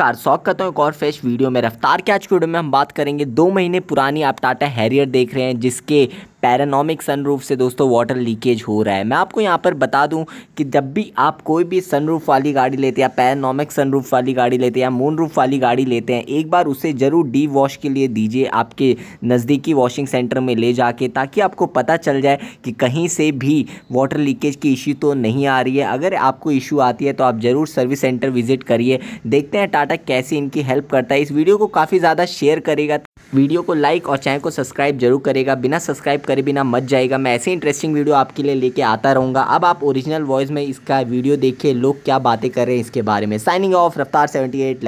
नमस्कार स्वागत करता हूँ एक और फ्रेश वीडियो में रफ्तार के आज की वीडियो में हम बात करेंगे दो महीने पुरानी आप टाटा हैरियर देख रहे हैं जिसके पैरानॉमिक सनरूफ से दोस्तों वाटर लीकेज हो रहा है मैं आपको यहाँ पर बता दूँ कि जब भी आप कोई भी सनरूफ वाली गाड़ी लेते हैं या पैरानॉमिक सनरूफ वाली गाड़ी लेते हैं या मून रूफ वाली गाड़ी लेते हैं एक बार उसे ज़रूर डी वॉश के लिए दीजिए आपके नज़दीकी वॉशिंग सेंटर में ले जाके ताकि आपको पता चल जाए कि कहीं से भी वाटर लीकेज की इशू तो नहीं आ रही है अगर आपको इशू आती है तो आप ज़रूर सर्विस सेंटर विजिट करिए देखते हैं टाटा कैसे इनकी हेल्प करता है इस वीडियो को काफ़ी ज़्यादा शेयर करेगा वीडियो को लाइक और चैनल को सब्सक्राइब जरूर करेगा बिना सब्सक्राइब करे बिना मच जाएगा मैं ऐसे इंटरेस्टिंग वीडियो आपके लिए लेके आता रहूँगा अब आप ओरिजिनल वॉइस में इसका वीडियो देखिए लोग क्या बातें कर रहे हैं इसके बारे में साइनिंग ऑफ रफ्तार सेवेंटी एट